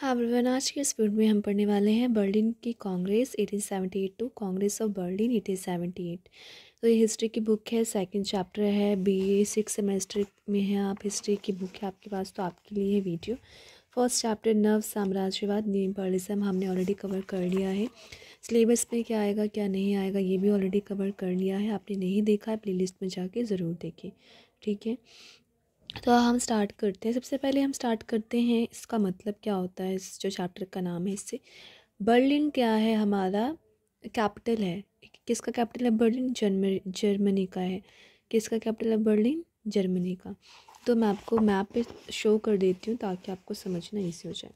हाँ एवरीवन आज के इस वीडियो में हम पढ़ने वाले हैं बर्लिन की congress 1878 to congress of Berlin 1878 तो ये हिस्ट्री की बुक है सेकंड चैप्टर है बीए सिक्स सेमेस्टर में है आप हिस्ट्री की बुक है आपके पास तो आपके लिए है वीडियो फर्स्ट चैप्टर नव साम्राज्यवाद न्यूपर्लिज्म हमने ऑलरेडी कवर कर लिया है सिलेबस में क्या आएगा क्या नहीं आएगा ये भी ऑलरेडी कवर कर लिया है आपने नहीं देखा है प्ले में जाके ज़रूर देखें ठीक है तो हम स्टार्ट करते हैं सबसे पहले हम स्टार्ट करते हैं इसका मतलब क्या होता है इस जो चैप्टर का नाम है इससे बर्लिन क्या है हमारा कैपिटल है किसका कैपिटल है बर्लिन जर्मनी जर्मनी का है किसका कैपिटल है बर्लिन जर्मनी का तो मैं आपको मैप पे शो कर देती हूँ ताकि आपको समझना ईजी हो जाए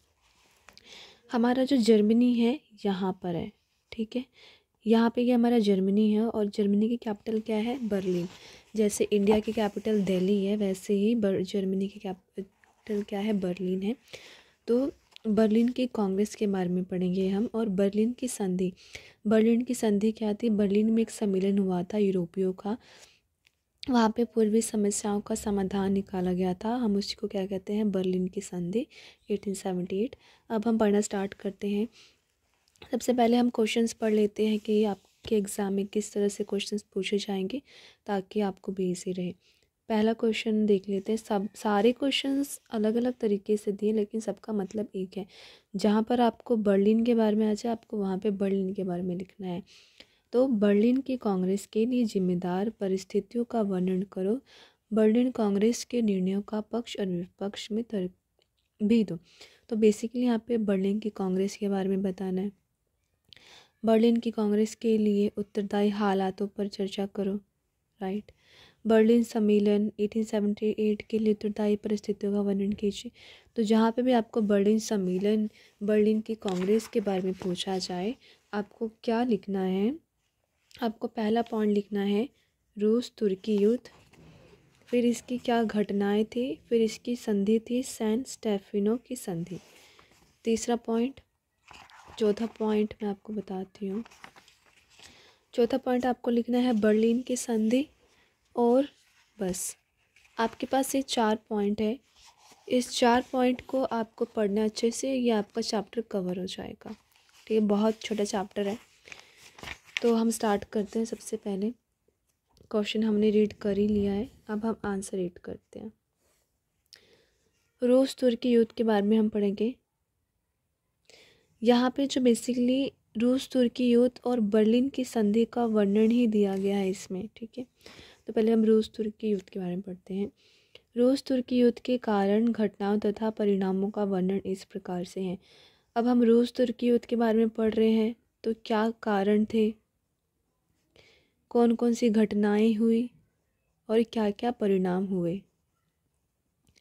हमारा जो जर्मनी है यहाँ पर है ठीक है यहाँ पे ये यह हमारा जर्मनी है और जर्मनी की कैपिटल क्या है बर्लिन जैसे इंडिया की कैपिटल दिल्ली है वैसे ही जर्मनी की कैपिटल क्या है बर्लिन है तो बर्लिन की कांग्रेस के बारे में पढ़ेंगे हम और बर्लिन की संधि बर्लिन की संधि क्या थी बर्लिन में एक सम्मेलन हुआ था यूरोपियों का वहाँ पे पूर्वी समस्याओं का समाधान निकाला गया था हम उसको क्या कहते हैं बर्लिन की संधि 1878 अब हम पढ़ना स्टार्ट करते हैं सबसे पहले हम क्वेश्चंस पढ़ लेते हैं कि आप कि एग्ज़ाम में किस तरह से क्वेश्चंस पूछे जाएंगे ताकि आपको भी ईजी रहे पहला क्वेश्चन देख लेते हैं सब सारे क्वेश्चंस अलग अलग तरीके से दिए लेकिन सबका मतलब एक है जहाँ पर आपको बर्लिन के बारे में आ जाए आपको वहाँ पर बर्लिन के बारे में लिखना है तो बर्लिन की कांग्रेस के लिए जिम्मेदार परिस्थितियों का वर्णन करो बर्लिन कांग्रेस के निर्णयों का पक्ष और विपक्ष में तर्क भी दो तो बेसिकली यहाँ पे बर्लिन की कांग्रेस के बारे में बताना है बर्लिन की कांग्रेस के लिए उत्तरदायी हालातों पर चर्चा करो राइट बर्लिन सम्मेलन 1878 के लिए उत्तरदायी परिस्थितियों का वर्णन कीजिए तो जहाँ पे भी आपको बर्लिन सम्मेलन बर्लिन की कांग्रेस के बारे में पूछा जाए आपको क्या लिखना है आपको पहला पॉइंट लिखना है रूस तुर्की युद्ध फिर इसकी क्या घटनाएं थी फिर इसकी संधि थी सैन स्टेफिनो की संधि तीसरा पॉइंट चौथा पॉइंट मैं आपको बताती हूँ चौथा पॉइंट आपको लिखना है बर्लिन की संधि और बस आपके पास ये चार पॉइंट है इस चार पॉइंट को आपको पढ़ना अच्छे से ये आपका चैप्टर कवर हो जाएगा ठीक है बहुत छोटा चैप्टर है तो हम स्टार्ट करते हैं सबसे पहले क्वेश्चन हमने रीड कर ही लिया है अब हम आंसर रीड करते हैं रूस तुर्की युद्ध के बारे में हम पढ़ेंगे यहाँ पे जो बेसिकली रूस तुर्की युद्ध और बर्लिन की संधि का वर्णन ही दिया गया है इसमें ठीक है तो पहले हम रूस तुर्की युद्ध के बारे में पढ़ते हैं रूस तुर्की युद्ध के कारण घटनाओं तथा परिणामों का वर्णन इस प्रकार से है अब हम रूस तुर्की युद्ध के बारे में पढ़ रहे हैं तो क्या कारण थे कौन कौन सी घटनाएं हुई और क्या क्या परिणाम हुए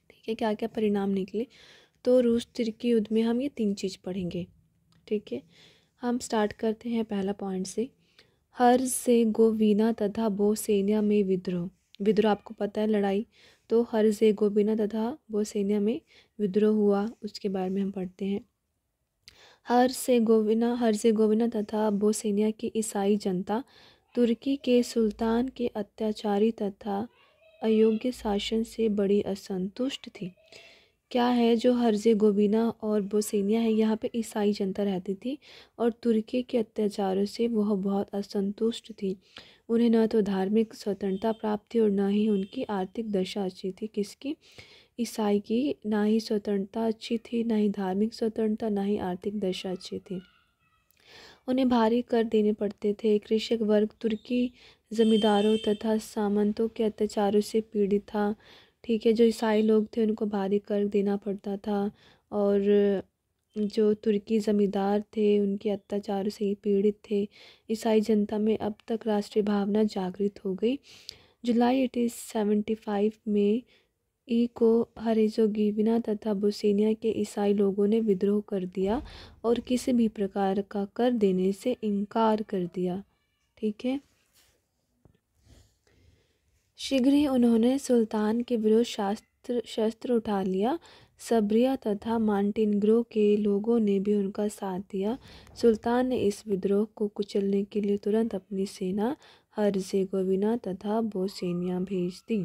ठीक है क्या क्या परिणाम निकले तो रूस तुर्की युद्ध में हम ये तीन चीज़ पढ़ेंगे ठीक है हम स्टार्ट करते हैं पहला पॉइंट से हर से गोवीना तथा बोसेनिया में विद्रोह विद्रोह आपको पता है लड़ाई तो हर से गोबीना तथा बोसेनिया में विद्रोह हुआ उसके बारे में हम पढ़ते हैं हर से गोविना हर से गोविना तथा बोसेनिया की ईसाई जनता तुर्की के सुल्तान के अत्याचारी तथा अयोग्य शासन से बड़ी असंतुष्ट थी क्या है जो गोबीना और बोसेनिया है यहाँ पे ईसाई जनता रहती थी और तुर्की के अत्याचारों से वह बहुत असंतुष्ट थी उन्हें न तो धार्मिक स्वतंत्रता प्राप्त थी और न ही उनकी आर्थिक दशा अच्छी थी किसकी ईसाई की ना ही स्वतंत्रता अच्छी थी ना ही धार्मिक स्वतंत्रता ना ही आर्थिक दशा अच्छी थी उन्हें भारी कर देने पड़ते थे कृषक वर्ग तुर्की जमींदारों तथा सामंतों के अत्याचारों से पीड़ित था ठीक है जो ईसाई लोग थे उनको भारी कर देना पड़ता था और जो तुर्की ज़मींदार थे उनके अत्याचारों से ही पीड़ित थे ईसाई जनता में अब तक राष्ट्रीय भावना जागृत हो गई जुलाई एटीन सेवेंटी फाइव में ई को गिविना तथा बोसेनिया के ईसाई लोगों ने विद्रोह कर दिया और किसी भी प्रकार का कर देने से इनकार कर दिया ठीक है शीघ्र ही उन्होंने सुल्तान के विरुद्ध शास्त्र शस्त्र उठा लिया सब्रिया तथा मांटिनग्रो के लोगों ने भी उनका साथ दिया सुल्तान ने इस विद्रोह को कुचलने के लिए तुरंत अपनी सेना गोविना तथा बोसेनिया भेज दी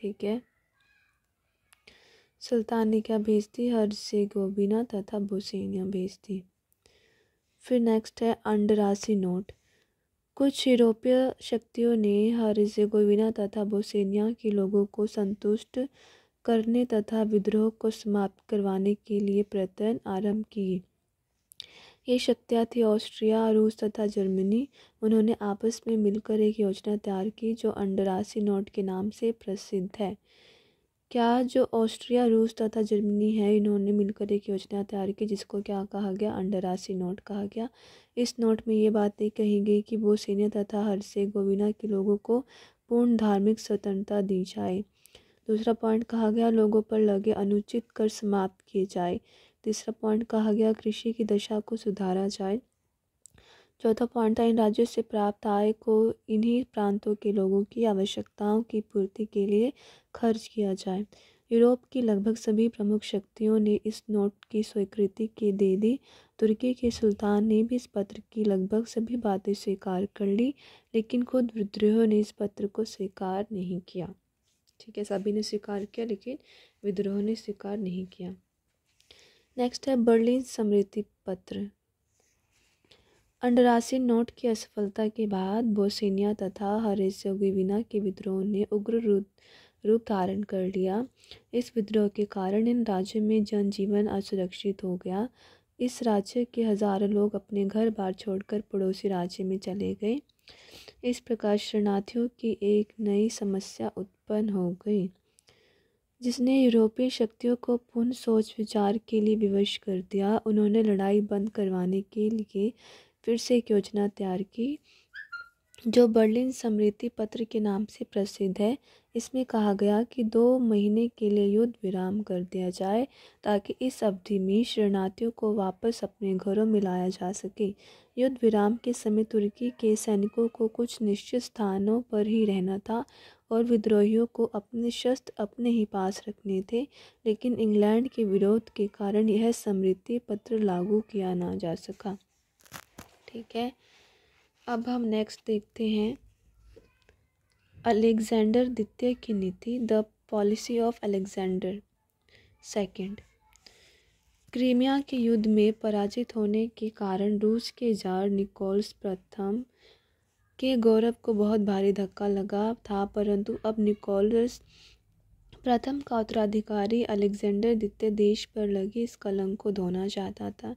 ठीक है सुल्तान ने क्या भेज दी गोविना तथा बोसेनिया भेज दी फिर नेक्स्ट है अंडरासी नोट कुछ यूरोपीय शक्तियों ने हर्जेगोविना तथा बोसेनिया के लोगों को संतुष्ट करने तथा विद्रोह को समाप्त करवाने के लिए प्रयत्न आरंभ किए ये शक्तियाँ थी ऑस्ट्रिया रूस तथा जर्मनी उन्होंने आपस में मिलकर एक योजना तैयार की जो अंडरासी नोट के नाम से प्रसिद्ध है क्या जो ऑस्ट्रिया रूस तथा जर्मनी है इन्होंने मिलकर एक योजना तैयार की जिसको क्या कहा गया अंडरासी नोट कहा गया इस नोट में ये बातें कही गई कि वो बोस्निया तथा हर से गोविना के लोगों को पूर्ण धार्मिक स्वतंत्रता दी जाए दूसरा पॉइंट कहा गया लोगों पर लगे अनुचित कर समाप्त किए जाए तीसरा पॉइंट कहा गया कृषि की दशा को सुधारा जाए चौथा पॉइंट था इन राज्यों से प्राप्त आय को इन्हीं प्रांतों के लोगों की आवश्यकताओं की पूर्ति के लिए खर्च किया जाए यूरोप की लगभग सभी प्रमुख शक्तियों ने इस नोट की स्वीकृति के दे दी तुर्की के सुल्तान ने भी इस पत्र की लगभग सभी बातें स्वीकार कर ली लेकिन खुद विद्रोह ने इस पत्र को स्वीकार नहीं किया ठीक है सभी ने स्वीकार किया लेकिन विद्रोह ने स्वीकार नहीं किया नेक्स्ट है बर्लिन स्मृति पत्र अंडरासी नोट की असफलता के बाद बोसेनिया तथा हरेसोगिविना के विद्रोह ने उग्र रूप रूप धारण कर लिया इस विद्रोह के कारण इन राज्यों में जनजीवन असुरक्षित हो गया इस राज्य के हज़ारों लोग अपने घर बार छोड़कर पड़ोसी राज्य में चले गए इस प्रकार शरणार्थियों की एक नई समस्या उत्पन्न हो गई जिसने यूरोपीय शक्तियों को पुनः सोच विचार के लिए विवश कर दिया उन्होंने लड़ाई बंद करवाने के लिए फिर से एक योजना तैयार की जो बर्लिन स्मृति पत्र के नाम से प्रसिद्ध है इसमें कहा गया कि दो महीने के लिए युद्ध विराम कर दिया जाए ताकि इस अवधि में शरणार्थियों को वापस अपने घरों में लाया जा सके युद्ध विराम के समय तुर्की के सैनिकों को कुछ निश्चित स्थानों पर ही रहना था और विद्रोहियों को अपने शस्त्र अपने ही पास रखने थे लेकिन इंग्लैंड के विरोध के कारण यह स्मृति पत्र लागू किया ना जा सका ठीक है अब हम नेक्स्ट देखते हैं अलेक्जेंडर द्वितीय की नीति the policy of Alexander second Crimea के युद्ध में पराजित होने के कारण रूस के जार निकोल्स प्रथम के गौरव को बहुत भारी धक्का लगा था परंतु अब निकोलस प्रथम का उत्तराधिकारी अलेक्जेंडर द्वितीय देश पर लगे इस कलंक को धोना चाहता था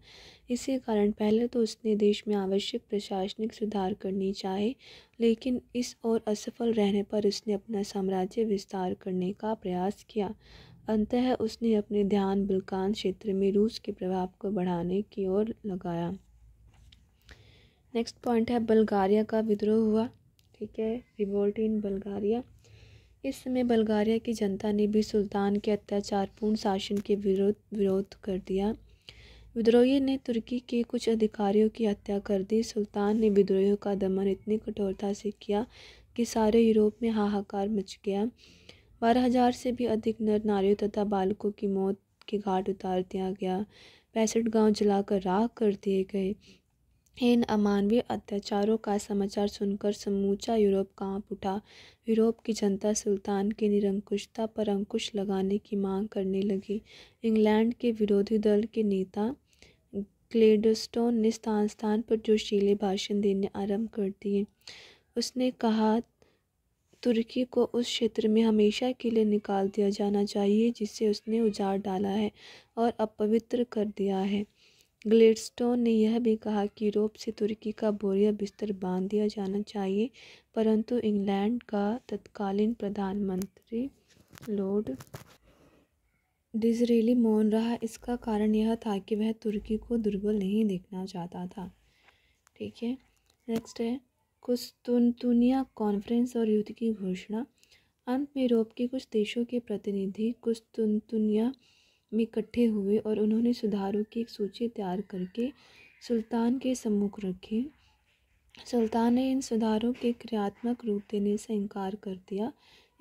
इसी कारण पहले तो उसने देश में आवश्यक प्रशासनिक सुधार करनी चाहे लेकिन इस ओर असफल रहने पर उसने अपना साम्राज्य विस्तार करने का प्रयास किया अंतः उसने अपने ध्यान बुल्कान क्षेत्र में रूस के प्रभाव को बढ़ाने की ओर लगाया नेक्स्ट पॉइंट है बल्गारिया का विद्रोह हुआ ठीक है रिवोल्ट इन बल्गारिया इस समय बल्गारिया की जनता ने भी सुल्तान के अत्याचारपूर्ण शासन के विरोध विरोध कर दिया विद्रोही ने तुर्की के कुछ अधिकारियों की हत्या कर दी सुल्तान ने विद्रोहियों का दमन इतनी कठोरता से किया कि सारे यूरोप में हाहाकार मच गया बारह हजार से भी अधिक नर नारियों तथा बालकों की मौत के घाट उतार दिया गया पैंसठ गांव जलाकर राख कर दिए गए इन अमानवीय अत्याचारों का समाचार सुनकर समूचा यूरोप कांप उठा यूरोप की जनता सुल्तान की निरंकुशता पर अंकुश लगाने की मांग करने लगी इंग्लैंड के विरोधी दल के नेता क्लेडस्टोन ने स्थान स्थान पर जोशीले भाषण देने आरंभ कर दिए उसने कहा तुर्की को उस क्षेत्र में हमेशा के लिए निकाल दिया जाना चाहिए जिसे उसने उजाड़ डाला है और अपवित्र कर दिया है ग्लेडस्टोन ने यह भी कहा कि यूरोप से तुर्की का बोरिया बिस्तर बांध दिया जाना चाहिए परंतु इंग्लैंड का तत्कालीन प्रधानमंत्री लॉर्ड डिजरेली मौन रहा इसका कारण यह था कि वह तुर्की को दुर्बल नहीं देखना चाहता था ठीक है नेक्स्ट है कुस्तुनतुनिया कॉन्फ्रेंस और युद्ध की घोषणा अंत में यूरोप के कुछ देशों के प्रतिनिधि कुस्तुनतुनिया में इकट्ठे हुए और उन्होंने सुधारों की एक सूची तैयार करके सुल्तान के सम्मुख रखी सुल्तान ने इन सुधारों के क्रियात्मक रूप देने से इनकार कर दिया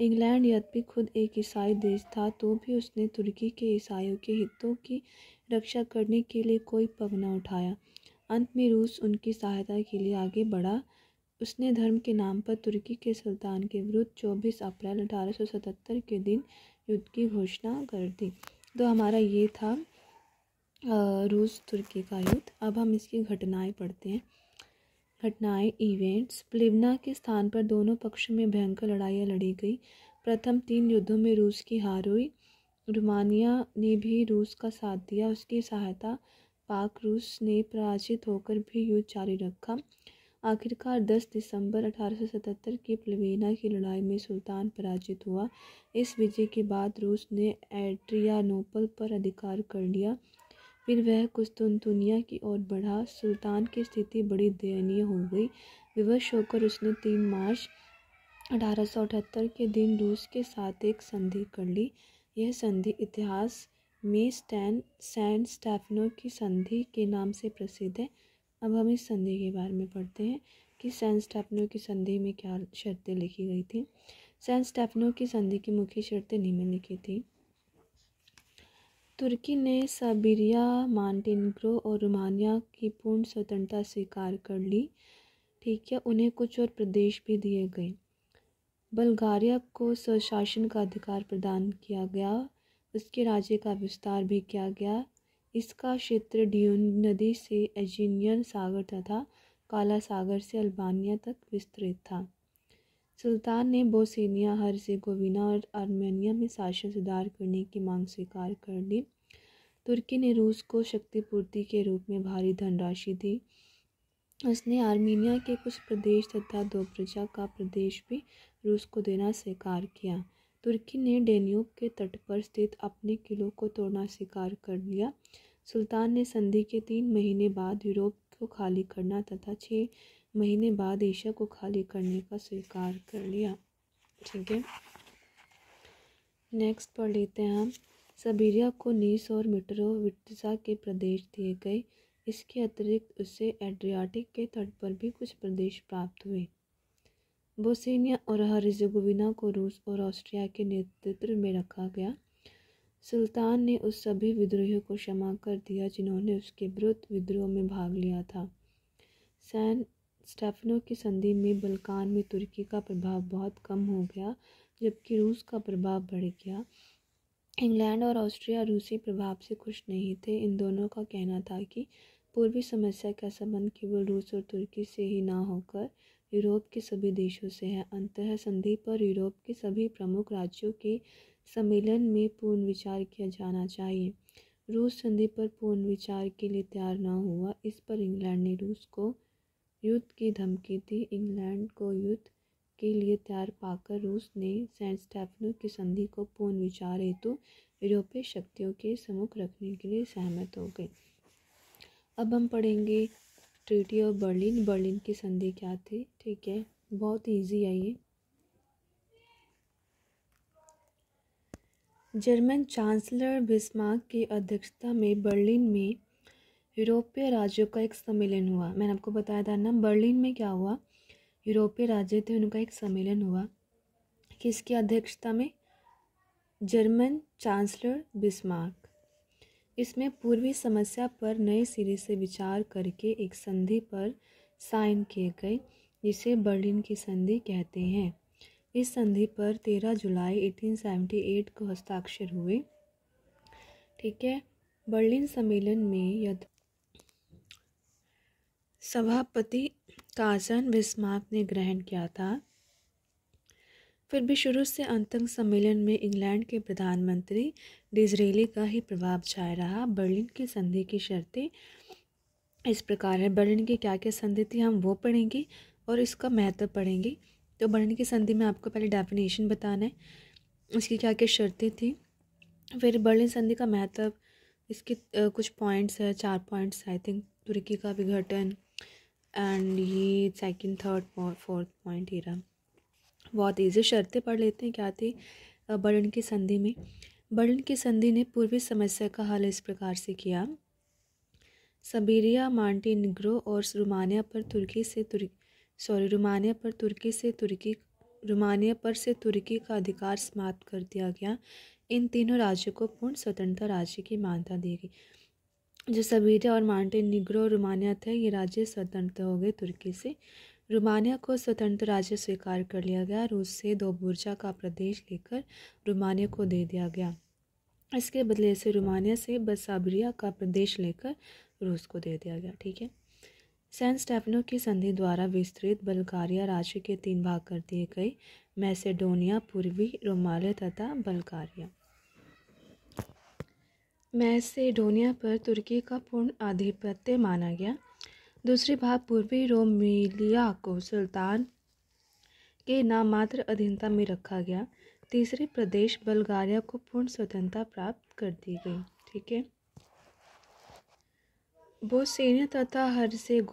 इंग्लैंड यद्यपि खुद एक ईसाई देश था तो भी उसने तुर्की के ईसाइयों के हितों की रक्षा करने के लिए कोई पग न उठाया अंत में रूस उनकी सहायता के लिए आगे बढ़ा उसने धर्म के नाम पर तुर्की के सुल्तान के विरुद्ध 24 अप्रैल अठारह के दिन युद्ध की घोषणा कर दी तो हमारा ये था रूस तुर्की का युद्ध अब हम इसकी घटनाएं पढ़ते हैं घटनाएं इवेंट्स प्लिवना के स्थान पर दोनों पक्षों में भयंकर लड़ाइयाँ लड़ी गई प्रथम तीन युद्धों में रूस की हार हुई रोमानिया ने भी रूस का साथ दिया उसकी सहायता पाक रूस ने पराजित होकर भी युद्ध जारी रखा आखिरकार 10 दिसंबर 1877 की प्लेवेना की लड़ाई में सुल्तान पराजित हुआ इस विजय के बाद रूस ने एड्रियानोपल पर अधिकार कर लिया फिर वह कुस्तुनतुनिया की ओर बढ़ा सुल्तान की स्थिति बड़ी दयनीय हो गई विवश होकर उसने तीन मार्च 1878 के दिन रूस के साथ एक संधि कर ली यह संधि इतिहास में स्टैन सैन स्टैफनो की संधि के नाम से प्रसिद्ध है अब हम इस संधि के बारे में पढ़ते हैं कि सैन स्टेपनो की संधि में क्या शर्तें लिखी गई थी सैन स्टेपनो की संधि की मुख्य शर्तें निम्नलिखित थी तुर्की ने साबिरिया मांटेनग्रो और रोमानिया की पूर्ण स्वतंत्रता स्वीकार कर ली ठीक है उन्हें कुछ और प्रदेश भी दिए गए बल्गारिया को स्वशासन का अधिकार प्रदान किया गया उसके राज्य का विस्तार भी किया गया इसका क्षेत्र ड्यून नदी से एजिनियन सागर तथा काला सागर से अल्बानिया तक विस्तृत था सुल्तान ने से हर्जेगोविना और आर्मेनिया में शासन सुधार करने की मांग स्वीकार कर ली तुर्की ने रूस को शक्तिपूर्ति के रूप में भारी धनराशि दी उसने आर्मेनिया के कुछ प्रदेश तथा दोप्रजा का प्रदेश भी रूस को देना स्वीकार किया तुर्की ने डेन्यूब के तट पर स्थित अपने किलों को तोड़ना स्वीकार कर लिया सुल्तान ने संधि के तीन महीने बाद यूरोप को खाली करना तथा छः महीने बाद एशिया को खाली करने का स्वीकार कर लिया ठीक है नेक्स्ट पढ़ लेते हैं हम सबीरिया को नीस और विटा के प्रदेश दिए गए इसके अतिरिक्त उसे एड्रियाटिक के तट पर भी कुछ प्रदेश प्राप्त हुए बोस्निया और हरिजगोविना को रूस और ऑस्ट्रिया के नेतृत्व में रखा गया सुल्तान ने उस सभी विद्रोहियों को क्षमा कर दिया जिन्होंने उसके विरुद्ध विद्रोह में भाग लिया था सैन स्टेफनो की संधि में बल्कान में तुर्की का प्रभाव बहुत कम हो गया जबकि रूस का प्रभाव बढ़ गया इंग्लैंड और ऑस्ट्रिया रूसी प्रभाव से खुश नहीं थे इन दोनों का कहना था कि पूर्वी समस्या का संबंध केवल रूस और तुर्की से ही ना होकर यूरोप के सभी देशों से है अंतः संधि पर यूरोप के सभी प्रमुख राज्यों के सम्मेलन में पूर्ण विचार किया जाना चाहिए रूस संधि पर पूर्ण विचार के लिए तैयार न हुआ इस पर इंग्लैंड ने रूस को युद्ध की धमकी दी इंग्लैंड को युद्ध के लिए तैयार पाकर रूस ने सेंट स्टेफनो की संधि को पूर्ण विचार हेतु यूरोपीय शक्तियों के सम्मुख रखने के लिए सहमत हो गई अब हम पढ़ेंगे ट्रीटी ऑफ बर्लिन बर्लिन की संधि क्या थी ठीक है बहुत इजी है ये जर्मन चांसलर बिस्मार्क की अध्यक्षता में बर्लिन में यूरोपीय राज्यों का एक सम्मेलन हुआ मैंने आपको बताया था ना बर्लिन में क्या हुआ यूरोपीय राज्य थे उनका एक सम्मेलन हुआ किसकी अध्यक्षता में जर्मन चांसलर बिस्मार्क इसमें पूर्वी समस्या पर नए सिरे से विचार करके एक संधि पर साइन किए गए जिसे बर्लिन की संधि कहते हैं इस संधि पर 13 जुलाई 1878 को हस्ताक्षर हुए ठीक है बर्लिन सम्मेलन में यद सभापति कासन विस्मार्क ने ग्रहण किया था फिर भी शुरू से अंत तक सम्मेलन में इंग्लैंड के प्रधानमंत्री डिजरेली का ही प्रभाव छाया रहा बर्लिन की संधि की शर्तें इस प्रकार है बर्लिन की क्या क्या संधि थी हम वो पढ़ेंगे और इसका महत्व पढ़ेंगे तो बर्लिन की संधि में आपको पहले डेफिनेशन बताना है इसकी क्या क्या शर्तें थी फिर बर्लिन संधि का महत्व इसके कुछ पॉइंट्स है चार पॉइंट्स आई थिंक तुर्की का विघटन एंड ये सेकंड थर्ड फोर्थ पॉइंट ही रहा बहुत ईजी शर्तें पढ़ लेते हैं क्या थी बर्न की संधि में बर्न की संधि ने पूर्वी समस्या का हल इस प्रकार से किया सबीरिया निग्रो और रोमानिया पर तुर्की से तुर्की सॉरी रोमानिया पर तुर्की से तुर्की रोमानिया पर से तुर्की का अधिकार समाप्त कर दिया गया इन तीनों राज्यों को पूर्ण स्वतंत्रता राज्य की मान्यता दी गई जो सबीरिया और और रोमानिया थे ये राज्य स्वतंत्र हो गए तुर्की से रोमानिया को स्वतंत्र राज्य स्वीकार कर लिया गया रूस से दो बुर्जा का प्रदेश लेकर रोमानिया को दे दिया गया इसके बदले से रोमानिया से बसाबरिया का प्रदेश लेकर रूस को दे दिया गया ठीक है सैन स्टेफनो की संधि द्वारा विस्तृत बल्गारिया राज्य के तीन भाग कर दिए गए मैसेडोनिया पूर्वी रोमालिया तथा बल्गारिया मैसेडोनिया पर तुर्की का पूर्ण आधिपत्य माना गया दूसरी भाग पूर्वी रोमिलिया को सुल्तान के नाममात्र अधीनता में रखा गया तीसरे प्रदेश बल्गारिया को पूर्ण स्वतंत्रता प्राप्त कर दी गई ठीक है बोसेनिया तथा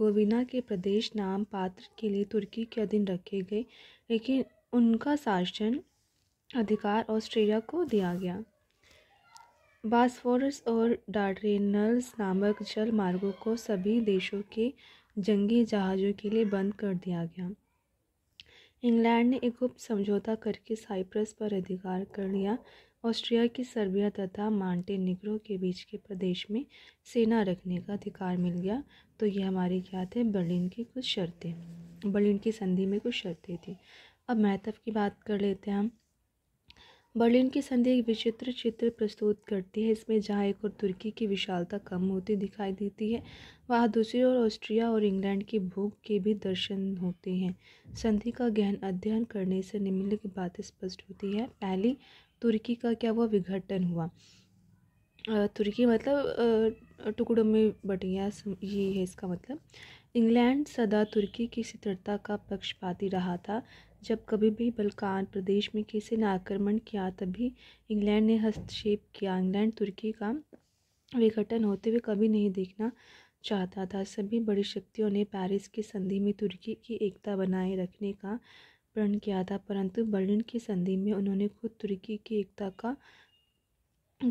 गोविना के प्रदेश नाम पात्र के लिए तुर्की के अधीन रखे गए लेकिन उनका शासन अधिकार ऑस्ट्रेलिया को दिया गया बासफोरस और डार्डेनल्स नामक जल मार्गों को सभी देशों के जंगी जहाज़ों के लिए बंद कर दिया गया इंग्लैंड ने एक गुप्त समझौता करके साइप्रस पर अधिकार कर लिया ऑस्ट्रिया की सर्बिया तथा मांटे निग्रो के बीच के प्रदेश में सेना रखने का अधिकार मिल गया तो ये हमारे क्या थे बर्लिन की कुछ शर्तें बर्लिन की संधि में कुछ शर्तें थी अब महत्व की बात कर लेते हैं हम बर्लिन की संधि एक विचित्र चित्र प्रस्तुत करती है इसमें जहाँ एक और तुर्की की विशालता कम होती दिखाई देती है वहाँ दूसरी ओर ऑस्ट्रिया और इंग्लैंड की भूख के भी दर्शन होते हैं संधि का गहन अध्ययन करने से निम्नलिखित बातें स्पष्ट होती है पहली तुर्की का क्या हुआ विघटन हुआ तुर्की मतलब टुकड़ों में बटिया ये है इसका मतलब इंग्लैंड सदा तुर्की की स्थिरता का पक्षपाती रहा था जब कभी भी बलकान प्रदेश में किसी ने आक्रमण किया तभी इंग्लैंड ने हस्तक्षेप किया इंग्लैंड तुर्की का विघटन होते हुए कभी नहीं देखना चाहता था सभी बड़ी शक्तियों ने पेरिस की संधि में तुर्की की एकता बनाए रखने का प्रण किया था परंतु बर्लिन की संधि में उन्होंने खुद तुर्की की एकता का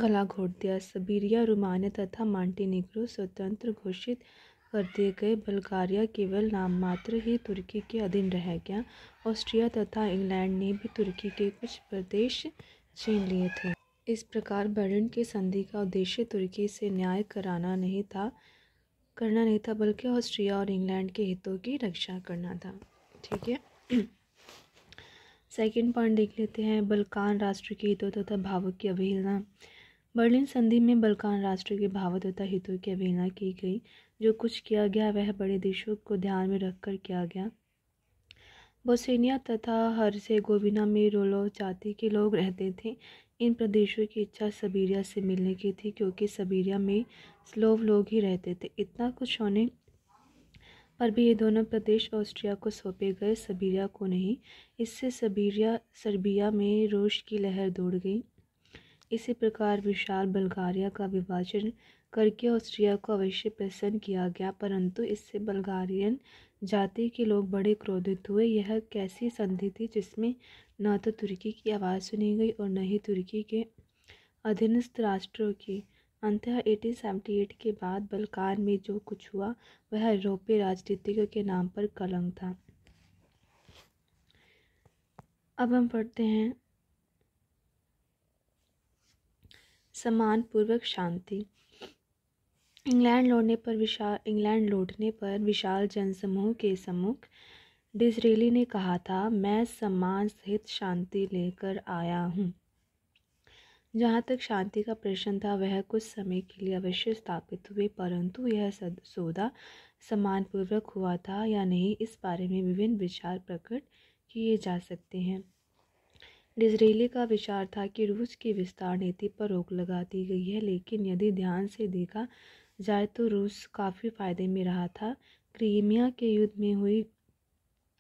गला घोट दिया सबीरिया रोमानिया तथा मांटेनिग्रो स्वतंत्र घोषित कर दिए गए बल्गारिया केवल नाममात्र ही तुर्की के अधीन रह गया ऑस्ट्रिया तथा इंग्लैंड ने भी तुर्की के कुछ प्रदेश छीन लिए थे इस प्रकार बर्लिन की संधि का उद्देश्य तुर्की से न्याय कराना नहीं था करना नहीं था बल्कि ऑस्ट्रिया और इंग्लैंड के हितों की रक्षा करना था ठीक है सेकेंड पॉइंट देख लेते हैं बल्कान राष्ट्र के हितों तथा भावों की अवहेलना बर्लिन संधि में बल्कान राष्ट्र के भावों तथा हितों की अवहेलना की गई जो कुछ किया गया वह बड़े देशों को ध्यान में रखकर किया गया बोसेनिया तथा गोविना में रोलो जाति के लोग रहते थे इन प्रदेशों की इच्छा सबीरिया से मिलने की थी क्योंकि सबीरिया में स्लोव लोग ही रहते थे इतना कुछ होने पर भी ये दोनों प्रदेश ऑस्ट्रिया को सौंपे गए सबीरिया को नहीं इससे सबीरिया सर्बिया में रोष की लहर दौड़ गई इसी प्रकार विशाल बल्गारिया का विभाजन करके ऑस्ट्रिया को अवश्य प्रसन्न किया गया परंतु इससे बल्गारियन जाति के लोग बड़े क्रोधित हुए यह कैसी संधि थी जिसमें न तो तुर्की की आवाज़ सुनी गई और न ही तुर्की के अधीनस्थ राष्ट्रों की अंतः 1878 के बाद बल्कान में जो कुछ हुआ वह यूरोपीय राजनीतिक के नाम पर कलंक था अब हम पढ़ते हैं समान पूर्वक शांति इंग्लैंड लौटने पर विशाल इंग्लैंड लौटने पर विशाल जनसमूह के सम्मुख डिजरेली ने कहा था मैं सम्मान सहित शांति लेकर आया हूँ जहाँ तक शांति का प्रश्न था वह कुछ समय के लिए अवश्य स्थापित हुए परंतु यह सौदा सम्मानपूर्वक हुआ था या नहीं इस बारे में विभिन्न विचार प्रकट किए जा सकते हैं डिजरेली का विचार था कि रूस की विस्तार नीति पर रोक लगा दी गई है लेकिन यदि ध्यान से देखा जाए तो रूस काफ़ी फ़ायदे में रहा था क्रीमिया के युद्ध में हुई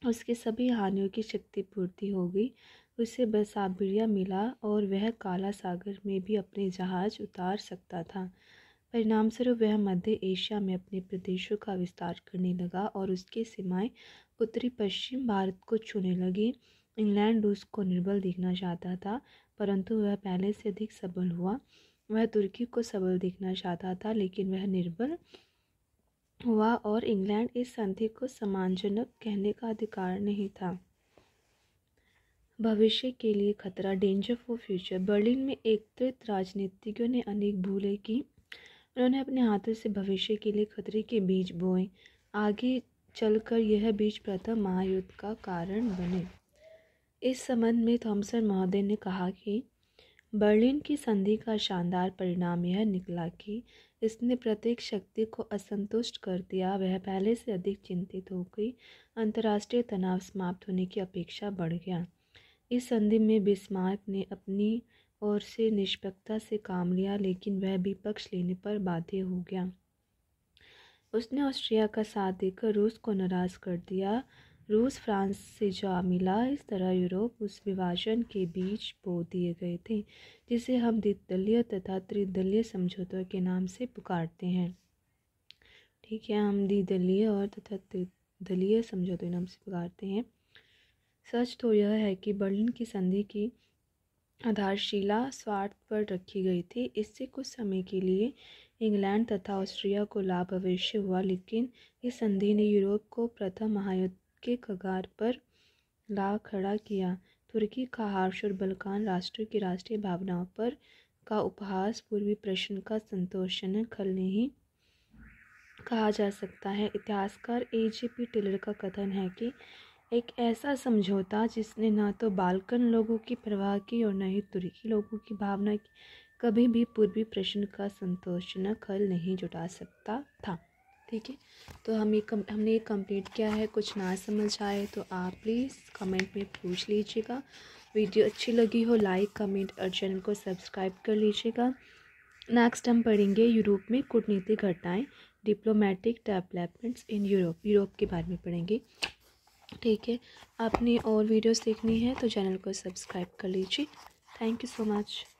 उसके सभी हानियों की क्षतिपूर्ति हो गई उसे बसाबिरिया मिला और वह काला सागर में भी अपने जहाज उतार सकता था परिणामस्वरूप वह मध्य एशिया में अपने प्रदेशों का विस्तार करने लगा और उसकी सीमाएं उत्तरी पश्चिम भारत को छूने लगी इंग्लैंड रूस को निर्बल देखना चाहता था परंतु वह पहले से अधिक सबल हुआ वह तुर्की को सबल देखना चाहता था लेकिन वह निर्बल हुआ और इंग्लैंड इस संधि को सम्मानजनक कहने का अधिकार नहीं था भविष्य के लिए खतरा डेंजर फॉर फ्यूचर बर्लिन में एकत्रित राजनीतिज्ञों ने अनेक भूलें की उन्होंने अपने हाथों से भविष्य के लिए खतरे के बीज बोए आगे चलकर यह बीज प्रथम महायुद्ध का कारण बने इस संबंध में थॉमसन महोदय ने कहा कि बर्लिन की संधि का शानदार परिणाम यह निकला कि इसने प्रत्येक शक्ति को असंतुष्ट कर दिया वह पहले से अधिक चिंतित हो गई अंतर्राष्ट्रीय तनाव समाप्त होने की अपेक्षा बढ़ गया इस संधि में बिस्मार्क ने अपनी ओर से निष्पक्षता से काम लिया लेकिन वह भी पक्ष लेने पर बाध्य हो गया उसने ऑस्ट्रिया का साथ देकर रूस को नाराज कर दिया रूस फ्रांस से जा मिला इस तरह यूरोप उस विभाजन के बीच बो दिए गए थे जिसे हम द्विदलीय तथा त्रिदलीय समझौतों के नाम से पुकारते हैं ठीक है हम द्विदलीय और तथा त्रिदलीय समझौतों नाम से पुकारते हैं सच तो यह है कि बर्लिन की संधि की आधारशिला स्वार्थ पर रखी गई थी इससे कुछ समय के लिए इंग्लैंड तथा ऑस्ट्रिया को लाभ अवश्य हुआ लेकिन इस संधि ने यूरोप को प्रथम महायुद्ध के कगार पर ला खड़ा किया तुर्की का हर्ष और बलकान राष्ट्र की राष्ट्रीय भावनाओं पर का उपहास पूर्वी प्रश्न का संतोषजनक हल नहीं कहा जा सकता है इतिहासकार ए जे पी टेलर का कथन है कि एक ऐसा समझौता जिसने न तो बालकन लोगों की परवाह की और न ही तुर्की लोगों की भावना की कभी भी पूर्वी प्रश्न का संतोषजनक हल नहीं जुटा सकता था ठीक है तो हम ये कम हमने ये कंप्लीट किया है कुछ ना समझ आए तो आप प्लीज़ कमेंट में पूछ लीजिएगा वीडियो अच्छी लगी हो लाइक कमेंट और चैनल को सब्सक्राइब कर लीजिएगा नेक्स्ट हम पढ़ेंगे यूरोप में कूटनीतिक घटनाएँ diplomatic developments in Europe Europe के बारे में पढ़ेंगे ठीक है आपने और वीडियोस देखनी है तो चैनल को सब्सक्राइब कर लीजिए थैंक यू सो मच